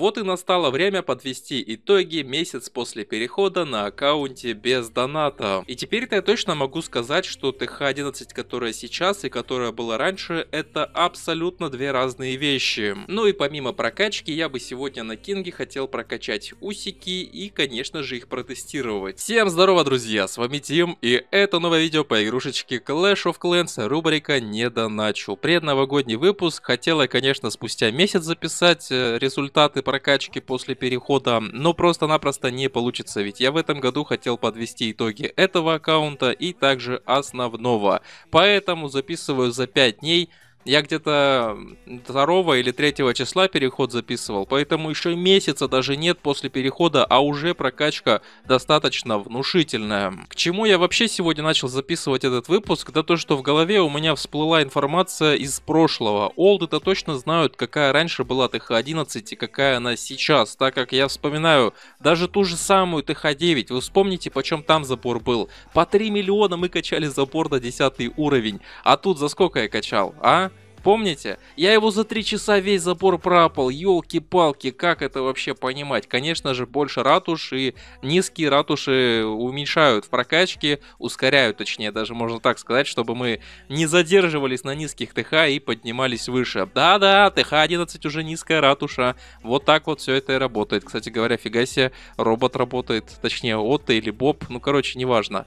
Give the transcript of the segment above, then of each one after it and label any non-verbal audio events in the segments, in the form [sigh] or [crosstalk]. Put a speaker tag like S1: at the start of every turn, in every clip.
S1: Вот и настало время подвести итоги месяц после перехода на аккаунте без доната. И теперь-то я точно могу сказать, что ТХ-11, которая сейчас и которая была раньше, это абсолютно две разные вещи. Ну и помимо прокачки, я бы сегодня на Кинге хотел прокачать усики и, конечно же, их протестировать. Всем здорово, друзья, с вами Тим, и это новое видео по игрушечке Clash of Clans, рубрика «Не доначу». Предновогодний выпуск хотела, конечно, спустя месяц записать э, результаты прокачки после перехода, но просто-напросто не получится, ведь я в этом году хотел подвести итоги этого аккаунта и также основного. Поэтому записываю за 5 дней я где-то 2 или 3 числа переход записывал, поэтому еще месяца даже нет после перехода, а уже прокачка достаточно внушительная. К чему я вообще сегодня начал записывать этот выпуск? Да то, что в голове у меня всплыла информация из прошлого. Олды-то точно знают, какая раньше была ТХ-11 и какая она сейчас, так как я вспоминаю даже ту же самую ТХ-9. Вы вспомните, почем там забор был. По 3 миллиона мы качали забор на 10 уровень. А тут за сколько я качал, а? Помните? Я его за три часа весь забор пропал. Елки-палки, как это вообще понимать? Конечно же, больше ратуш и низкие ратуши уменьшают в прокачке, ускоряют, точнее, даже можно так сказать, чтобы мы не задерживались на низких ТХ и поднимались выше. Да-да, ТХ-11 уже низкая ратуша. Вот так вот все это и работает. Кстати говоря, фига себе, робот работает, точнее, Отто или Боб, ну, короче, неважно.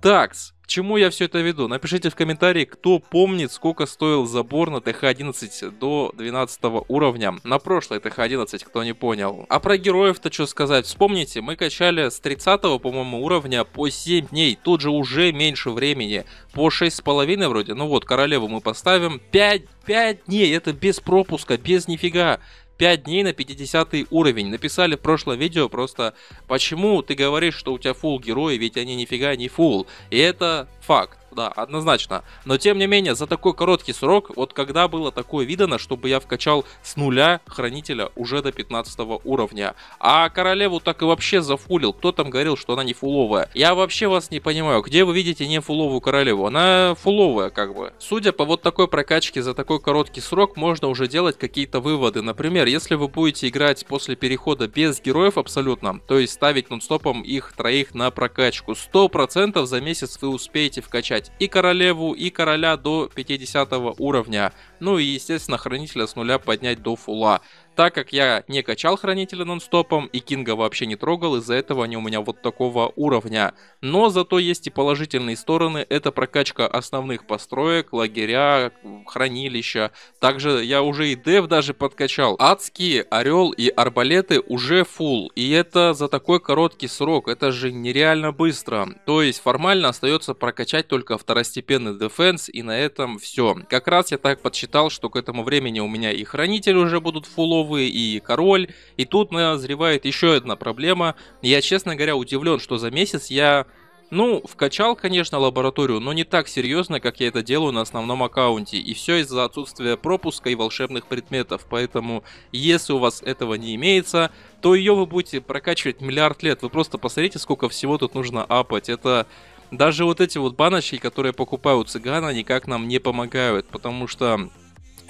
S1: Такс чему я все это веду? Напишите в комментарии, кто помнит, сколько стоил забор на ТХ-11 до 12 уровня. На прошлой ТХ-11, кто не понял. А про героев-то что сказать? Вспомните, мы качали с 30 по-моему, уровня по 7 дней. Тут же уже меньше времени. По 6,5 вроде. Ну вот, королеву мы поставим. 5, 5 дней. Это без пропуска, без нифига. 5 дней на 50 уровень. Написали в прошлом видео просто, почему ты говоришь, что у тебя фул герои, ведь они нифига не фул. И это факт да, однозначно. Но тем не менее, за такой короткий срок, вот когда было такое видано, чтобы я вкачал с нуля хранителя уже до 15 уровня. А королеву так и вообще зафулил. Кто там говорил, что она не фуловая? Я вообще вас не понимаю, где вы видите не фуловую королеву? Она фуловая, как бы. Судя по вот такой прокачке за такой короткий срок, можно уже делать какие-то выводы. Например, если вы будете играть после перехода без героев абсолютно, то есть ставить нон-стопом их троих на прокачку, 100% за месяц вы успеете вкачать прокачать и королеву, и короля до 50 уровня. Ну и, естественно, хранителя с нуля поднять до фула. Так как я не качал хранителя нонстопом и Кинга вообще не трогал, из-за этого они у меня вот такого уровня. Но зато есть и положительные стороны, это прокачка основных построек, лагеря, хранилища. Также я уже и дев даже подкачал. Адские, орел и арбалеты уже full. И это за такой короткий срок, это же нереально быстро. То есть формально остается прокачать только второстепенный дефенс и на этом все. Как раз я так подсчитал, что к этому времени у меня и хранители уже будут фуло, Соколовы, и Король. И тут назревает еще одна проблема. Я, честно говоря, удивлен, что за месяц я ну, вкачал, конечно, лабораторию, но не так серьезно, как я это делаю на основном аккаунте. И все из-за отсутствия пропуска и волшебных предметов. Поэтому, если у вас этого не имеется, то ее вы будете прокачивать миллиард лет. Вы просто посмотрите, сколько всего тут нужно апать. Это даже вот эти вот баночки, которые покупают цыгана никак нам не помогают, потому что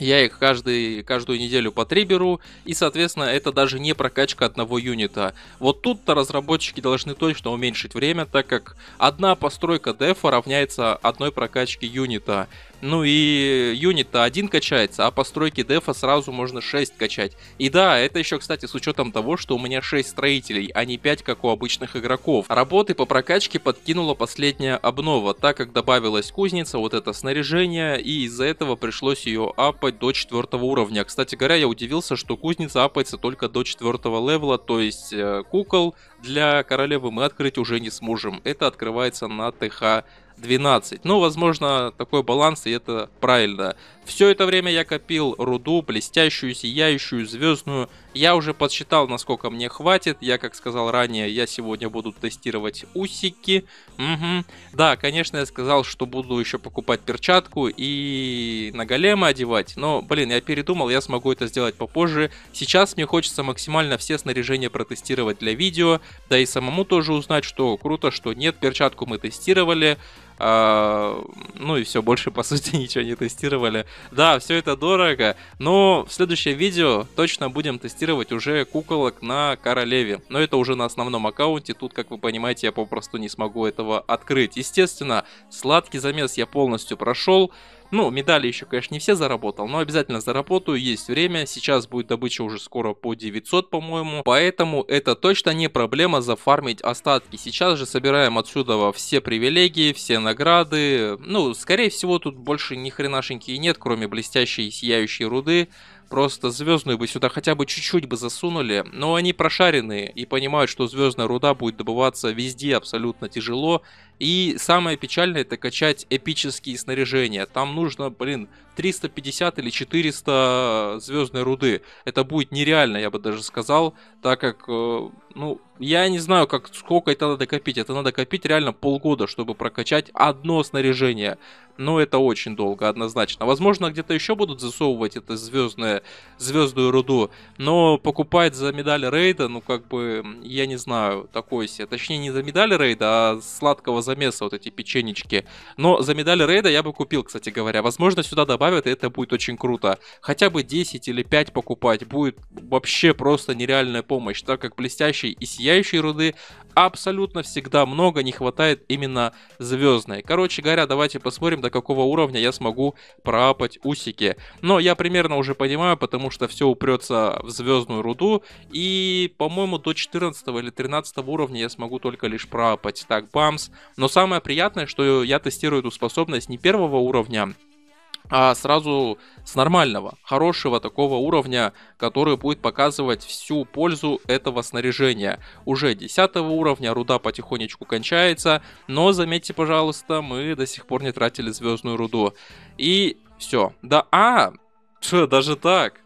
S1: я их каждый, каждую неделю по три беру, и, соответственно, это даже не прокачка одного юнита. Вот тут-то разработчики должны точно уменьшить время, так как одна постройка дефа равняется одной прокачке юнита. Ну и юнит-то один качается, а постройки дефа сразу можно 6 качать. И да, это еще, кстати, с учетом того, что у меня 6 строителей, а не 5, как у обычных игроков. Работы по прокачке подкинула последняя обнова, так как добавилась кузница, вот это снаряжение, и из-за этого пришлось ее апать до 4 уровня. Кстати говоря, я удивился, что кузница апается только до 4 левела, то есть э, кукол для королевы мы открыть уже не сможем. Это открывается на ТХ 12. Ну, возможно, такой баланс, и это правильно. Все это время я копил руду, блестящую, сияющую, звездную. Я уже подсчитал, насколько мне хватит. Я, как сказал ранее, я сегодня буду тестировать усики. Угу. Да, конечно, я сказал, что буду еще покупать перчатку и на голема одевать. Но, блин, я передумал, я смогу это сделать попозже. Сейчас мне хочется максимально все снаряжения протестировать для видео. Да и самому тоже узнать, что круто, что нет. Перчатку мы тестировали. А, ну и все, больше по сути [laughs] ничего не тестировали. Да, все это дорого, но в следующее видео точно будем тестировать уже куколок на королеве. Но это уже на основном аккаунте, тут, как вы понимаете, я попросту не смогу этого открыть. Естественно, сладкий замес я полностью прошел. Ну, медали еще, конечно, не все заработал, но обязательно заработаю, есть время. Сейчас будет добыча уже скоро по 900, по-моему. Поэтому это точно не проблема зафармить остатки. Сейчас же собираем отсюда все привилегии, все награды. Ну, скорее всего, тут больше ни хренашеньки и нет, кроме блестящей и сияющей руды. Просто звездную бы сюда хотя бы чуть-чуть бы засунули, но они прошаренные и понимают, что звездная руда будет добываться везде абсолютно тяжело. И самое печальное это качать эпические снаряжения. Там нужно, блин, 350 или 400 э, звездной руды. Это будет нереально, я бы даже сказал, так как, э, ну, я не знаю, как, сколько это надо копить. Это надо копить реально полгода, чтобы прокачать одно снаряжение. Но это очень долго, однозначно. Возможно, где-то еще будут засовывать это звездное, звездную руду. Но покупать за медаль рейда, ну, как бы, я не знаю, такой себе. Точнее, не за медаль рейда, а сладкого замеса вот эти печенечки. Но за медаль рейда я бы купил, кстати говоря. Возможно, сюда добавить добавят, и это будет очень круто. Хотя бы 10 или 5 покупать будет вообще просто нереальная помощь, так как блестящей и сияющей руды абсолютно всегда много, не хватает именно звездной. Короче говоря, давайте посмотрим, до какого уровня я смогу проапать усики. Но я примерно уже понимаю, потому что все упрется в звездную руду, и, по-моему, до 14 или 13 уровня я смогу только лишь проапать. Так, бамс. Но самое приятное, что я тестирую эту способность не первого уровня, а сразу с нормального, хорошего такого уровня, который будет показывать всю пользу этого снаряжения. Уже 10 уровня руда потихонечку кончается, но заметьте, пожалуйста, мы до сих пор не тратили звездную руду. И все. Да, а, что, [laughs] даже так?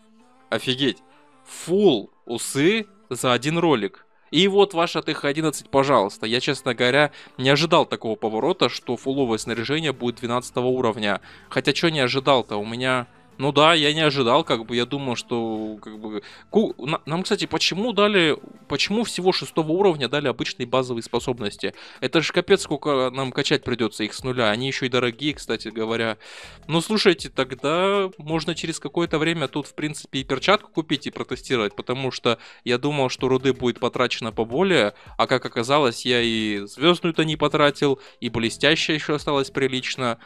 S1: Офигеть. Фул усы за один ролик. И вот ваш АТХ-11, пожалуйста. Я, честно говоря, не ожидал такого поворота, что фуловое снаряжение будет 12 уровня. Хотя, что не ожидал-то? У меня ну да, я не ожидал, как бы, я думал, что, как бы... Ку... Нам, кстати, почему дали... Почему всего шестого уровня дали обычные базовые способности? Это же капец, сколько нам качать придется их с нуля. Они еще и дорогие, кстати говоря. Ну, слушайте, тогда можно через какое-то время тут, в принципе, и перчатку купить и протестировать, потому что я думал, что руды будет потрачено поболее, а как оказалось, я и звездную-то не потратил, и блестящая еще осталась прилично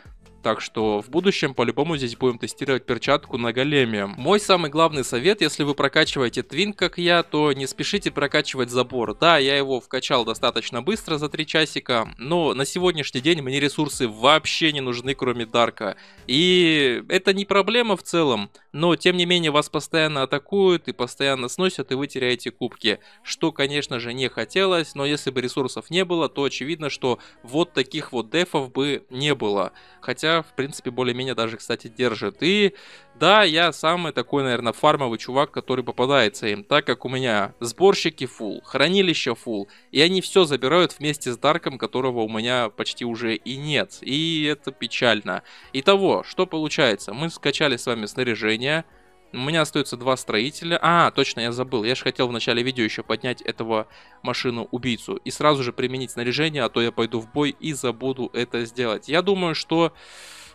S1: так что в будущем по-любому здесь будем тестировать перчатку на големе. Мой самый главный совет, если вы прокачиваете твин, как я, то не спешите прокачивать забор. Да, я его вкачал достаточно быстро за 3 часика, но на сегодняшний день мне ресурсы вообще не нужны, кроме Дарка. И это не проблема в целом но тем не менее вас постоянно атакуют и постоянно сносят, и вы теряете кубки, что, конечно же, не хотелось, но если бы ресурсов не было, то очевидно, что вот таких вот дефов бы не было, хотя, в принципе, более-менее даже, кстати, держит, и да, я самый такой, наверное, фармовый чувак, который попадается им, так как у меня сборщики фул, хранилище фул, и они все забирают вместе с Дарком, которого у меня почти уже и нет, и это печально. Итого, что получается, мы скачали с вами снаряжение, меня. У меня остаются два строителя. А, точно, я забыл. Я же хотел в начале видео еще поднять этого машину-убийцу. И сразу же применить снаряжение, а то я пойду в бой и забуду это сделать. Я думаю, что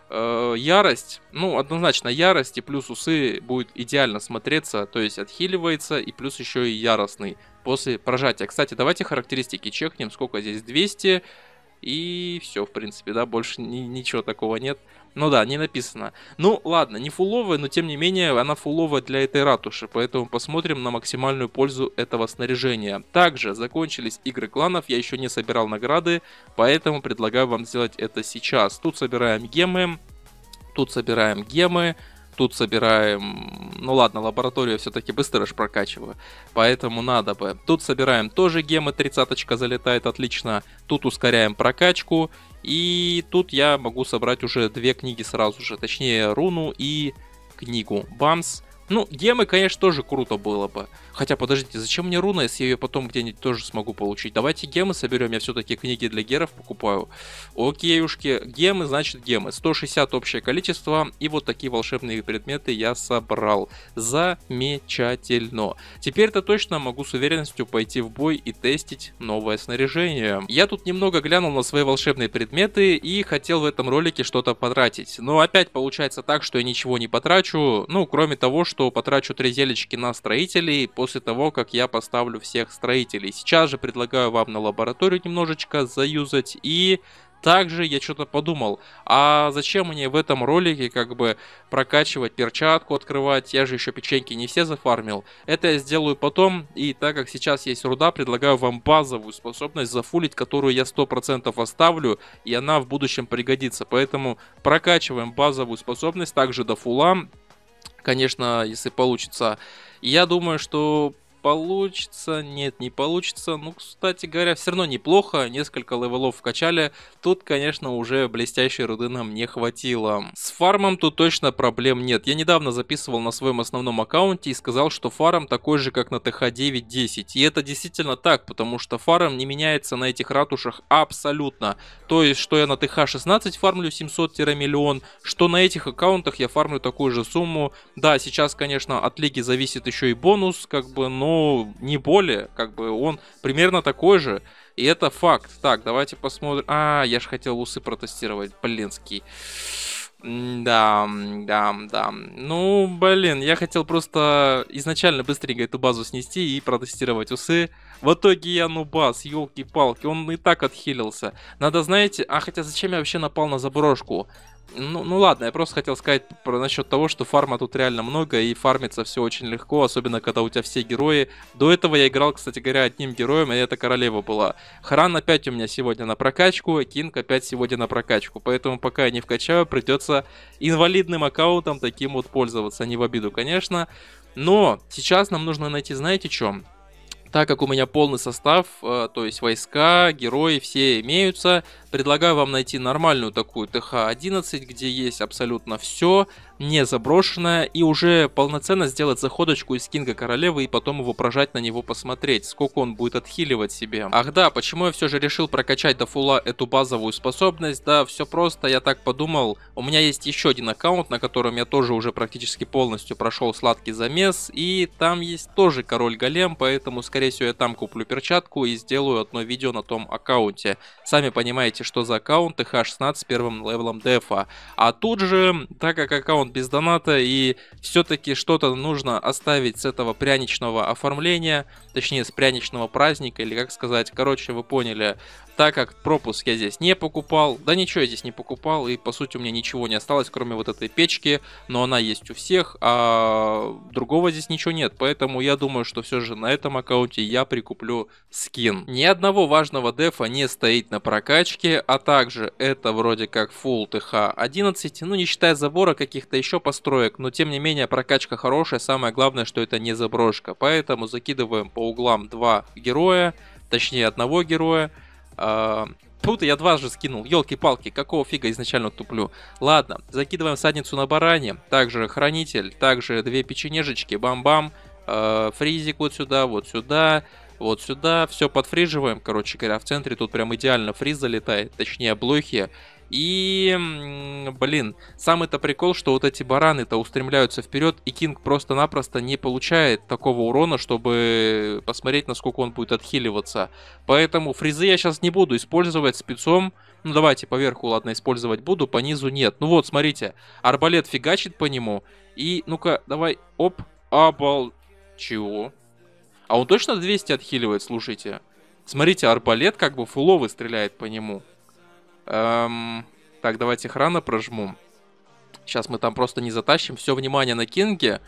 S1: э, ярость, ну, однозначно ярость и плюс усы будет идеально смотреться. То есть отхиливается и плюс еще и яростный после прожатия. Кстати, давайте характеристики чекнем. Сколько здесь? 200. И все, в принципе, да, больше ни ничего такого нет. Ну да, не написано. Ну ладно, не фуловая, но тем не менее она фуловая для этой ратуши, поэтому посмотрим на максимальную пользу этого снаряжения. Также закончились игры кланов, я еще не собирал награды, поэтому предлагаю вам сделать это сейчас. Тут собираем гемы, тут собираем гемы, тут собираем... Ну ладно, лабораторию все-таки быстро же прокачиваю, поэтому надо бы. Тут собираем тоже гемы, тридцаточка залетает отлично. Тут ускоряем прокачку. И тут я могу собрать уже две книги сразу же, точнее руну и книгу. Бамс. Ну, гемы, конечно, тоже круто было бы. Хотя, подождите, зачем мне руна, если я ее потом где-нибудь тоже смогу получить? Давайте гемы соберем, я все-таки книги для геров покупаю. Окейушки, гемы, значит гемы. 160 общее количество, и вот такие волшебные предметы я собрал. Замечательно. Теперь-то точно могу с уверенностью пойти в бой и тестить новое снаряжение. Я тут немного глянул на свои волшебные предметы и хотел в этом ролике что-то потратить. Но опять получается так, что я ничего не потрачу, ну, кроме того, что что потрачу три зелечки на строителей после того, как я поставлю всех строителей. Сейчас же предлагаю вам на лабораторию немножечко заюзать и также я что-то подумал, а зачем мне в этом ролике как бы прокачивать перчатку, открывать, я же еще печеньки не все зафармил. Это я сделаю потом, и так как сейчас есть руда, предлагаю вам базовую способность зафулить, которую я 100% оставлю, и она в будущем пригодится. Поэтому прокачиваем базовую способность также до фула, конечно, если получится. Я думаю, что получится, нет, не получится. Ну, кстати говоря, все равно неплохо, несколько левелов вкачали. Тут, конечно, уже блестящей руды нам не хватило. С фармом тут точно проблем нет. Я недавно записывал на своем основном аккаунте и сказал, что фарм такой же, как на ТХ-9-10. И это действительно так, потому что фарм не меняется на этих ратушах абсолютно. То есть, что я на ТХ-16 фармлю 700-миллион, что на этих аккаунтах я фармлю такую же сумму. Да, сейчас, конечно, от лиги зависит еще и бонус, как бы, но ну, не более, как бы он примерно такой же, и это факт. Так, давайте посмотрим. А, я же хотел усы протестировать, блинский. Да, да, да. Ну, блин, я хотел просто изначально быстренько эту базу снести и протестировать усы. В итоге я нубас, елки-палки, он и так отхилился. Надо, знаете, а хотя зачем я вообще напал на заброшку? Ну, ну ладно, я просто хотел сказать про насчет того, что фарма тут реально много, и фармится все очень легко, особенно когда у тебя все герои. До этого я играл, кстати говоря, одним героем, и это королева была. Хран опять у меня сегодня на прокачку, Кинг опять сегодня на прокачку. Поэтому пока я не вкачаю, придется инвалидным аккаунтом таким вот пользоваться. А не в обиду, конечно. Но сейчас нам нужно найти, знаете, чем? так как у меня полный состав, э, то есть войска, герои все имеются, Предлагаю вам найти нормальную такую ТХ-11, где есть абсолютно все, не заброшенное, и уже полноценно сделать заходочку из Кинга Королевы и потом его прожать на него посмотреть, сколько он будет отхиливать себе. Ах да, почему я все же решил прокачать до фула эту базовую способность? Да, все просто, я так подумал. У меня есть еще один аккаунт, на котором я тоже уже практически полностью прошел сладкий замес, и там есть тоже король голем, поэтому скорее всего я там куплю перчатку и сделаю одно видео на том аккаунте. Сами понимаете, если что, за аккаунт х 16 с первым левелом дефа. А тут же, так как аккаунт без доната и все-таки что-то нужно оставить с этого пряничного оформления, точнее с пряничного праздника, или как сказать, короче, вы поняли, так как пропуск я здесь не покупал, да ничего я здесь не покупал, и по сути у меня ничего не осталось, кроме вот этой печки, но она есть у всех, а другого здесь ничего нет, поэтому я думаю, что все же на этом аккаунте я прикуплю скин. Ни одного важного дефа не стоит на прокачке, а также это вроде как Full TH11, ну не считая забора каких-то еще построек, но тем не менее прокачка хорошая, самое главное, что это не заброшка, поэтому закидываем по углам два героя, точнее одного героя, а, Тут я два же скинул. Елки-палки, какого фига изначально туплю. Ладно, закидываем садницу на баране. Также хранитель, также две печенежечки. Бам-бам. Э, фризик вот сюда, вот сюда. Вот сюда все подфриживаем, короче говоря, в центре тут прям идеально фриз залетает, точнее блохи. И, блин, самый-то прикол, что вот эти бараны-то устремляются вперед, и Кинг просто-напросто не получает такого урона, чтобы посмотреть, насколько он будет отхиливаться. Поэтому фризы я сейчас не буду использовать спецом. Ну, давайте поверху, ладно, использовать буду, по низу нет. Ну вот, смотрите, арбалет фигачит по нему. И, ну-ка, давай, оп, обал... Чего? А он точно 200 отхиливает, слушайте. Смотрите, арбалет как бы фуловый стреляет по нему. Эм, так, давайте храна прожму. Сейчас мы там просто не затащим все внимание на Кинге.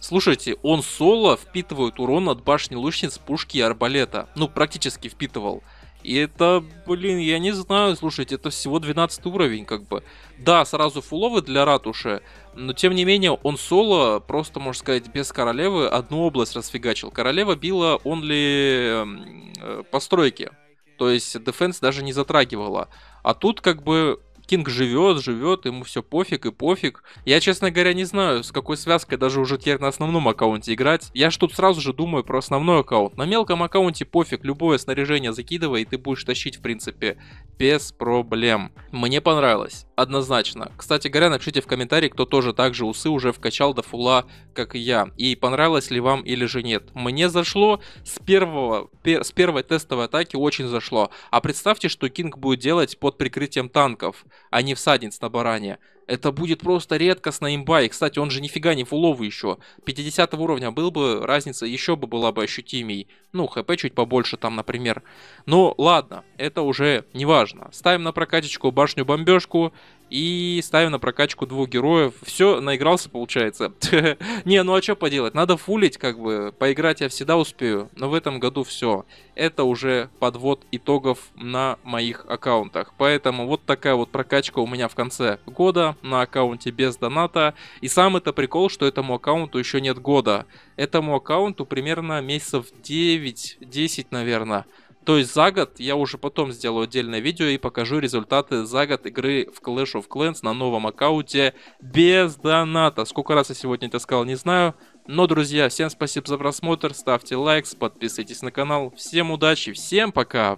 S1: Слушайте, он соло впитывает урон от башни лучниц, пушки и арбалета. Ну, практически впитывал. И это, блин, я не знаю, слушайте, это всего 12 уровень, как бы. Да, сразу фуловы для ратуши, но тем не менее он соло, просто, можно сказать, без королевы, одну область расфигачил. Королева била он ли эм, э, постройки, то есть дефенс даже не затрагивала. А тут как бы Кинг живет, живет, ему все пофиг и пофиг. Я, честно говоря, не знаю, с какой связкой даже уже теперь на основном аккаунте играть. Я ж тут сразу же думаю про основной аккаунт. На мелком аккаунте пофиг, любое снаряжение закидывай, и ты будешь тащить, в принципе, без проблем. Мне понравилось. Однозначно. Кстати говоря, напишите в комментарии, кто тоже так же усы уже вкачал до фула, как и я. И понравилось ли вам или же нет. Мне зашло с, первого, пер, с первой тестовой атаки очень зашло. А представьте, что Кинг будет делать под прикрытием танков, а не всадниц на баране. Это будет просто редкостная имба. И, кстати, он же нифига не фуловый еще. 50 уровня был бы, разница еще бы была бы ощутимей. Ну, хп чуть побольше там, например. Но ладно, это уже не важно. Ставим на прокатечку башню-бомбежку и ставим на прокачку двух героев. Все, наигрался, получается. [laughs] Не, ну а что поделать? Надо фулить, как бы. Поиграть я всегда успею. Но в этом году все. Это уже подвод итогов на моих аккаунтах. Поэтому вот такая вот прокачка у меня в конце года на аккаунте без доната. И сам это прикол, что этому аккаунту еще нет года. Этому аккаунту примерно месяцев 9-10, наверное. То есть за год я уже потом сделаю отдельное видео и покажу результаты за год игры в Clash of Clans на новом аккаунте без доната. Сколько раз я сегодня это сказал, не знаю. Но, друзья, всем спасибо за просмотр, ставьте лайк, подписывайтесь на канал. Всем удачи, всем пока!